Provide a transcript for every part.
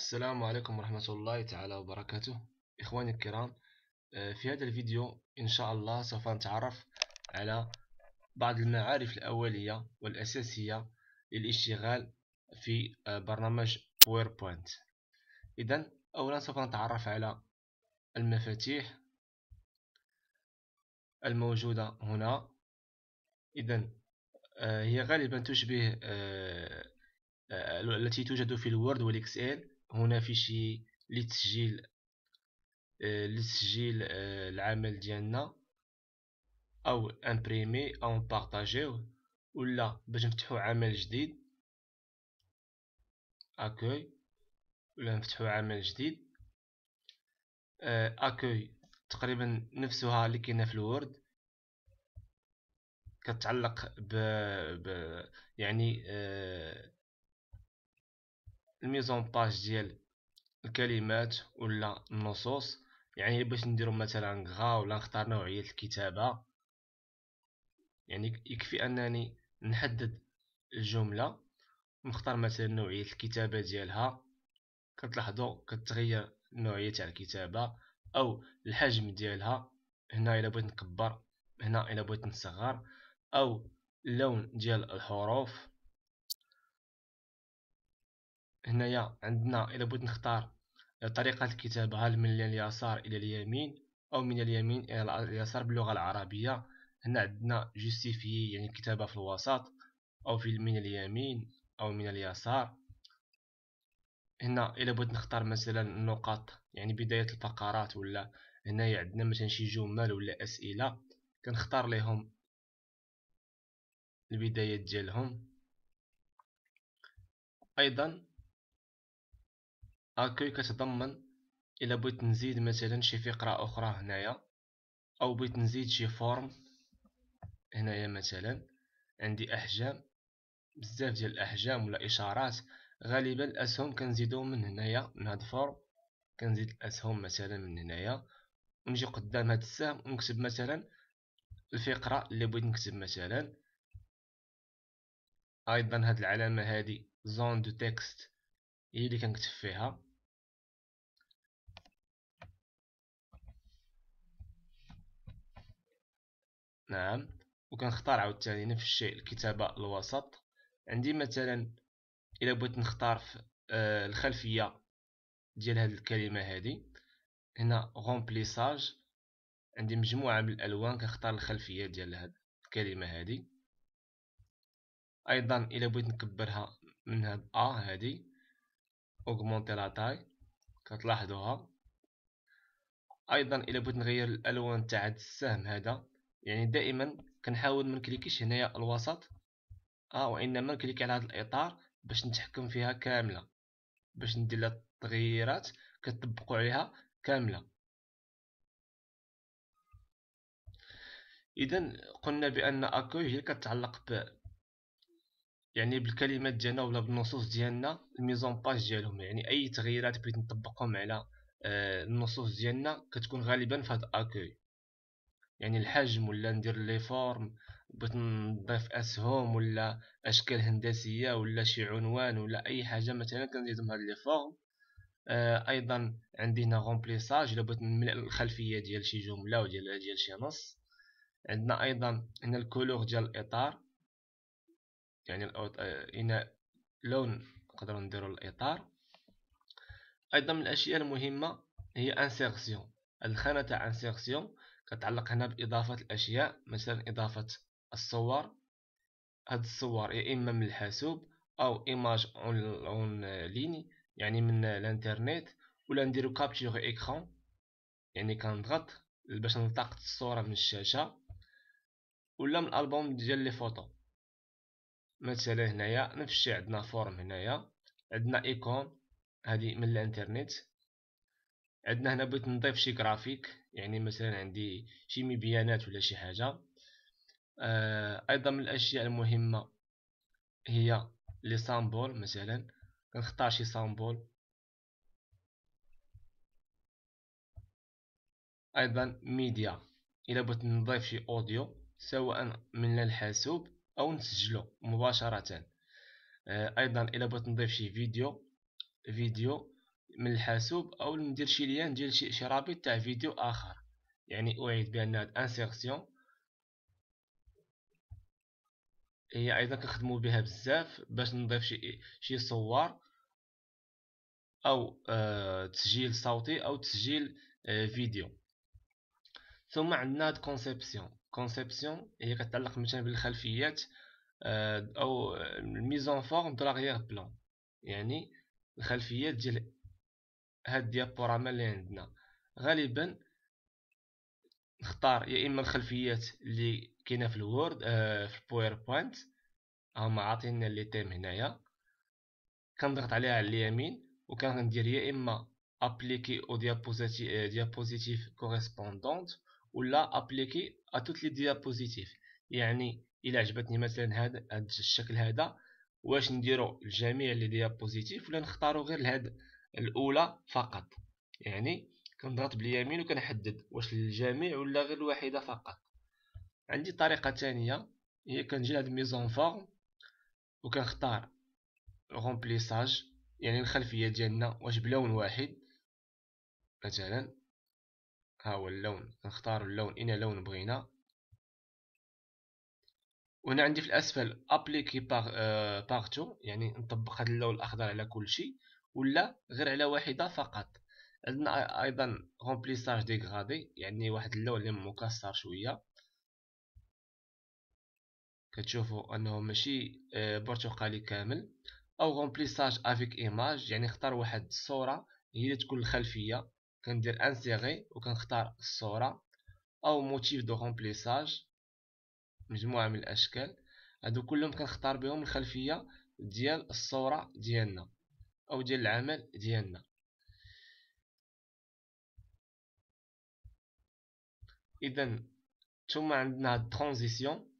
السلام عليكم ورحمة الله تعالى وبركاته إخواني الكرام آه، في هذا الفيديو إن شاء الله سوف نتعرف على بعض المعارف الأولية والأساسية للاشتغال في آه، برنامج باوربوينت إذا أولا سوف نتعرف على المفاتيح الموجودة هنا إذا آه، هي غالبا تشبه التي توجد في الوورد والإكسل هنا فيشي لتسجيل آه، لتسجيل آه، العمل ديالنا او امبريمي او بارطاجيو ولا باش نفتحو عمل جديد اكوي ولا نفتحو عمل جديد اكوي آه، تقريبا نفسها اللي كاينه في الوورد كتعلق ب, ب... يعني آه الميزون باج ديال الكلمات ولا النصوص يعني باش نديرو مثلا غا ولا نختار نوعية الكتابة يعني يكفي أنني نحدد الجملة نختار مثلا نوعية الكتابة ديالها كتلاحظو كتغير النوعية تاع الكتابة أو الحجم ديالها هنا الى بغيت نكبر هنا الى بغيت نصغر أو اللون ديال الحروف هنايا عندنا إذا بغيت نختار طريقة الكتابة هل من اليسار إلى اليمين أو من اليمين إلى اليسار باللغة العربية هنا عندنا جوستيفي يعني كتابة في الوسط أو في من اليمين أو من اليسار هنا إلا بغيت نختار مثلا النقاط يعني بداية الفقرات ولا هنايا عندنا مثلا شي جمل ولا أسئلة كنختار ليهم البدايات ديالهم أيضا هاكي كتضمن الى بغيت نزيد مثلا شي فقرة اخرى هنايا او بغيت نزيد شي فورم هنايا مثلا عندي احجام بزاف ديال الاحجام ولا اشارات غالبا الاسهم كنزيدهم من هنايا من هاد الفورم كنزيد الاسهم مثلا من هنايا ونجي قدام هاد السهم ونكتب مثلا الفقرة اللي بغيت نكتب مثلا ايضا هاد العلامة هادي زون دو تكست هي اللي كنكتب فيها نعم وكنختار عاوتاني نفس الشيء الكتابة الوسط عندي مثلا إلا بغيت نختار في آه الخلفية ديال هاد الكلمة هادي هنا غومبليساج عندي مجموعة من الألوان كنختار الخلفية ديال هاد الكلمة هادي أيضا إلا بغيت نكبرها من هاد أ آه هادي اوغمونتي لا تاي كتلاحظوها أيضا إلا بغيت نغير الألوان تاع السهم هذا يعني دائما كنحاول ما نكليكيش هنايا الوسط اه وانما نكليك على هذا الاطار باش نتحكم فيها كامله باش ندير لها التغييرات كتطبقوا عليها كامله اذا قلنا بان اكو هي كتعلق ب يعني بالكلمات ديالنا ولا بالنصوص ديالنا الميزون باج ديالهم يعني اي تغييرات بغيت نطبقهم على آه، النصوص ديالنا كتكون غالبا في هذا اكوي يعني الحجم ولا ندير لي فورم بغيت نضيف اسهم ولا اشكال هندسيه ولا شي عنوان ولا اي حاجه مثلا كنزيدهم هاد لي فورم آه ايضا عندي هنا غومبليساج الا بغيت نملأ الخلفيه ديال شي جمله وديال ديال شي نص عندنا ايضا هنا الكولور ديال الاطار يعني آه، هنا لون نقدر نديرو الاطار ايضا من الاشياء المهمه هي انسيرسيون الخانه تاع انسيرسيون كتعلق هنا بإضافة الأشياء مثلا إضافة الصور هاد الصور يا إما من الحاسوب أو إيماج أون ليني يعني من الانترنت ولا نديرو كابتشيغ إيكخون يعني كنضغط باش نلتقط الصورة من الشاشة ولا من الألبوم ديال لي فوتو مثلا هنايا نفس الشيء عندنا فورم هنايا عندنا ايكون هادي من الانترنت عندنا هنا بغيت نضيف شي جرافيك يعني مثلا عندي شي مبيانات ولا شي حاجه آه، ايضا من الاشياء المهمه هي لي سامبول مثلا كنختار شي سامبول ايضا ميديا الى بغيت نضيف شي اوديو سواء من الحاسوب او نسجلو مباشره آه، ايضا الى بغيت نضيف شي فيديو فيديو من الحاسوب او ندير شي ليان ديال شي رابط تاع فيديو اخر يعني اعيد بان هاد انسيرسيون هي ايضا كنخدمو بها بزاف باش نضيف شي شي صور او آه تسجيل صوتي او تسجيل آه فيديو ثم عندنا هاد كونسيبسيون كونسيبسيون هي كتعلق مثلا بالخلفيات آه او الميزون فورم دو لاغيير بلون يعني الخلفيات ديال هاد الديابوراما اللي عندنا غالبا نختار يا اما الخلفيات اللي كاينه في الوورد آه في الباوربوينت هما عاطينا لي تيم هنايا كنضغط عليها على اليمين وكندير يا اما ابليكي او ديابوزيتيف كوريسبوندونت ولا ابليكي ا توت لي ديابوزيتيف يعني الا عجبتني مثلا هذا هذا الشكل هذا واش نديرو لجميع لي ديابوزيتيف ولا نختارو غير لهاد الاولى فقط يعني كنضغط باليمين وكنحدد واش للجميع ولا غير الواحده فقط عندي طريقه ثانيه هي كنجي لهاد ميزون فورم وكنختار غومبليساج يعني الخلفيه ديالنا واش بلون واحد مثلا ها هو اللون نختار اللون اين لون بغينا وهنا عندي في الاسفل ابليكي آه، بارتو يعني نطبق هذا اللون الاخضر على كل شيء ولا غير على واحدة فقط عندنا ايضا غومبليساج ديغرادي يعني واحد اللون اللي مكسر شوية كتشوفوا انه ماشي آه، برتقالي كامل او رومبليساج افيك ايماج يعني اختار واحد الصورة هي اللي تكون الخلفية كندير انسيغي وكنختار الصورة او موتيف دو رومبليساج مجموعة من الاشكال هادو كلهم كنختار بهم الخلفية ديال الصورة ديالنا او ديال العمل ديالنا اذا ثم عندنا الترانزيسيون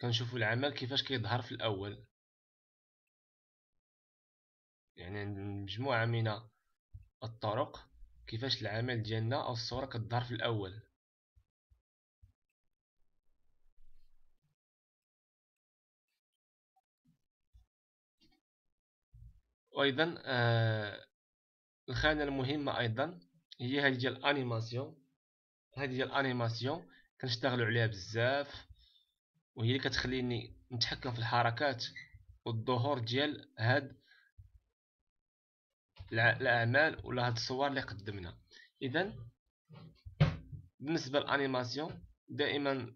كنشوفوا العمل كيفاش كيظهر في الاول يعني مجموعه من الطرق كيفاش العمل ديالنا او الصوره كتظهر في الاول وايضا آه، الخانه المهمه ايضا هي هذه ديال الانيماسيون هذه ديال الانيماسيون كنشتغلوا عليها بزاف وهي اللي كتخليني نتحكم في الحركات والظهور ديال هاد الاعمال ولا هاد الصور اللي قدمنا اذا بالنسبه للانيماسيون دائما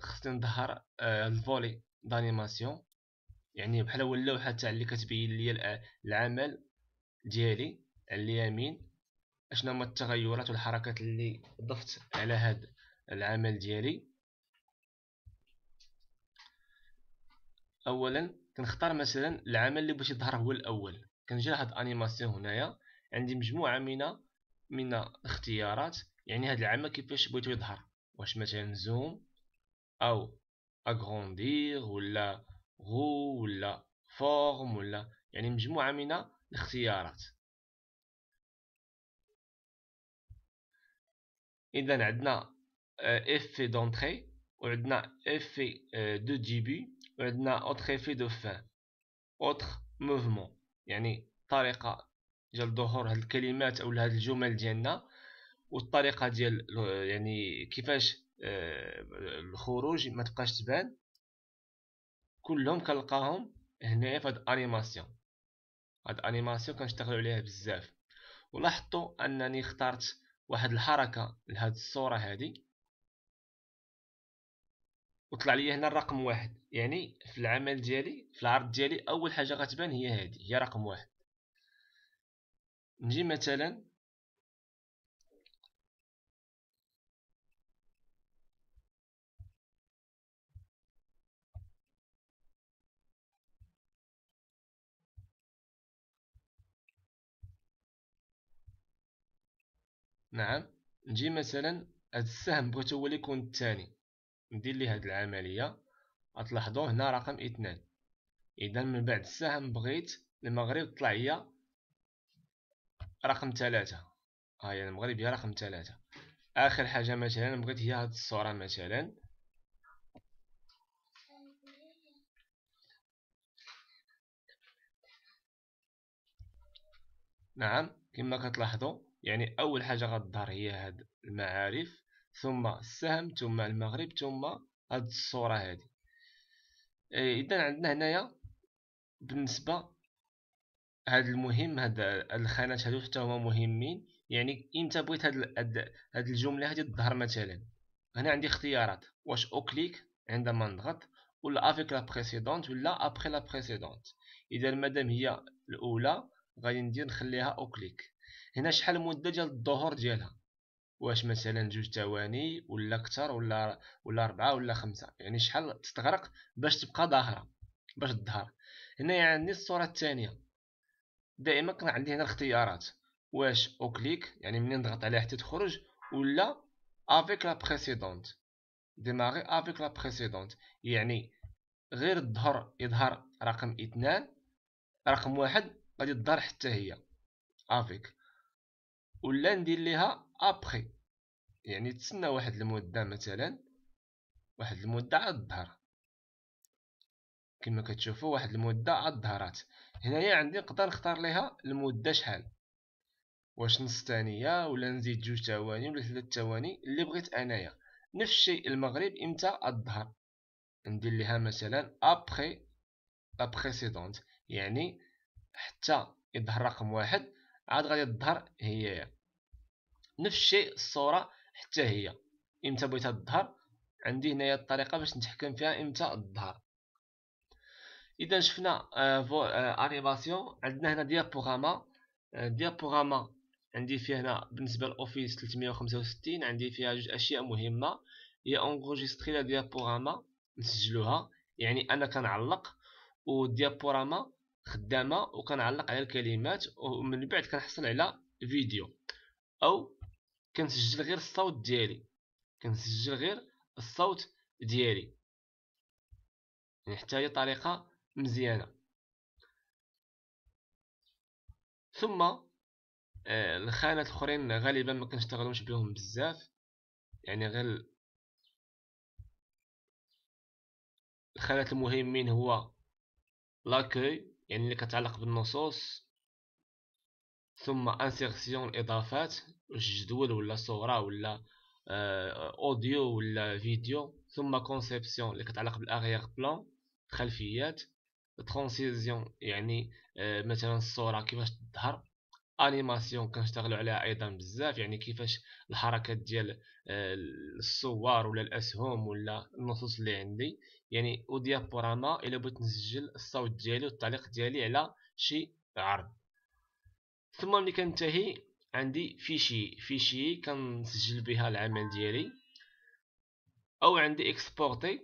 خصني نظهر آه، الفولي دانيماسيون يعني بحال هو اللوحه تاع اللي كتبين لي العمل ديالي على اليمين اشنو هما التغيرات والحركات اللي ضفت على هذا العمل ديالي اولا كنختار مثلا العمل اللي بغيت يظهر هو الاول كنجي لهاد انيماسيون هنايا عندي مجموعه من من الاختيارات يعني هاد العمل كيفاش بغيتو يظهر واش مثلا زوم او اغروندير ولا هو ولا فورم ولا يعني مجموعة من الاختيارات إذا عندنا اف آه، دونتري وعندنا اف دو ديبي وعندنا اوتر في دو فان اوتر موفمون يعني طريقة ديال ظهور هاد الكلمات أو هاد الجمل ديالنا والطريقة ديال آه، يعني كيفاش آه، الخروج ما تبقاش تبان كلهم كنلقاهم هنايا في هاد الانيماسيون هاد الانيماسيون كنشتغلوا عليها بزاف ولاحظتوا انني اختارت واحد الحركه لهاد الصوره هادي وطلع لي هنا الرقم واحد يعني في العمل ديالي في العرض ديالي اول حاجه غتبان هي هادي هي رقم واحد نجي مثلا نعم نجي مثلا هاد السهم بغيت هو اللي يكون الثاني ندير ليه هاد العمليه غتلاحظوا هنا رقم اثنان اذا من بعد السهم بغيت المغرب طلع هي رقم ثلاثة ها آه، هي يعني المغرب هي رقم ثلاثة اخر حاجه مثلا بغيت هي هاد الصوره مثلا نعم كما كتلاحظوا يعني أول حاجة غدار هي هاد المعارف ثم السهم ثم المغرب ثم هاد الصورة هادي إذا عندنا هنايا بالنسبة هاد المهم هاد الخانات هادو حتى هما مهمين يعني إمتى بغيت هاد, هاد, هاد الجملة هادي تظهر مثلا هنا عندي اختيارات واش او كليك عندما نضغط ولا افيك لا بريسيدونت ولا ابري لا بريسيدونت اذا مادام هي الاولى غادي ندير نخليها او كليك هنا شحال المده ديال الظهور ديالها واش مثلا جوج ثواني ولا اكثر ولا ولا اربعه ولا خمسه يعني شحال تستغرق باش تبقى ظاهره باش تظهر هنا يعني الصوره الثانيه دائما كان عندي هنا الاختيارات واش او كليك يعني منين نضغط عليها حتى تخرج ولا افيك لا بريسيدونت ديماري افيك لا بريسيدونت يعني غير الظهر يظهر رقم اثنان رقم واحد غادي تظهر حتى هي افيك ولا ندير ليها ابخي يعني تسنى واحد المده مثلا واحد المده عاد الظهر كما كتشوفوا واحد المده عاد الظهرات هنايا عندي نقدر نختار ليها المده شحال واش نص ثانيه ولا نزيد جوج ثواني ولا ثلاث ثواني اللي بغيت انايا نفس الشيء المغرب امتى الظهر ندير ليها مثلا ابخي لا بريسيدونت يعني حتى يظهر رقم واحد عاد غادي تظهر هي هي نفس الشيء الصوره حتى هي امتى بغيتها تظهر عندي هنايا الطريقه باش نتحكم فيها امتى تظهر اذا شفنا اريباسيون آه، آه، عندنا هنا ديابوغاما آه، ديابوغاما عندي فيها هنا بالنسبه لاوفيس 365 عندي فيها جوج اشياء مهمه هي اونغوجيستري لا ديابوغاما نسجلوها يعني انا كنعلق والديابوراما خدامه وكنعلق على الكلمات ومن بعد كنحصل على فيديو او كنسجل غير الصوت ديالي كنسجل غير الصوت ديالي يعني حتى هي طريقه مزيانه ثم آه الخانات الاخرين غالبا ما كنشتغلوش بهم بزاف يعني غير الخانات المهمين هو لاكوي يعني اللي كتعلق بالنصوص ثم انسيرسيون الاضافات الجدول ولا صوره ولا اوديو آه، ولا فيديو ثم كونسيبسيون اللي كتعلق بالاغيغ بلان خلفيات ترانسيزيون يعني آه، مثلا الصوره كيفاش تظهر انيماسيون كنشتغلوا عليها ايضا بزاف يعني كيفاش الحركات ديال آه، الصور ولا الاسهم ولا النصوص اللي عندي يعني اوديابوراما الا بغيت نسجل الصوت ديالي والتعليق ديالي على شي عرض ثم ملي كنتهي عندي فيشي فيشي كنسجل بها العمل ديالي او عندي اكسبورتي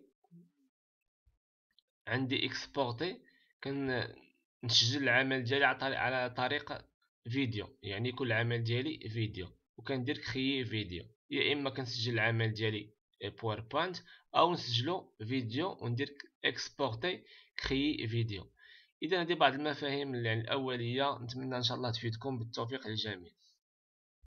عندي اكسبورتي كنسجل العمل ديالي على طريق فيديو يعني كل عمل ديالي فيديو وكندير كريي فيديو يا اما كنسجل العمل ديالي باوربوينت او نسجلو فيديو وندير اكسبورتي كريي فيديو اذا هذه بعض المفاهيم الاوليه نتمنى ان شاء الله تفيدكم بالتوفيق للجميع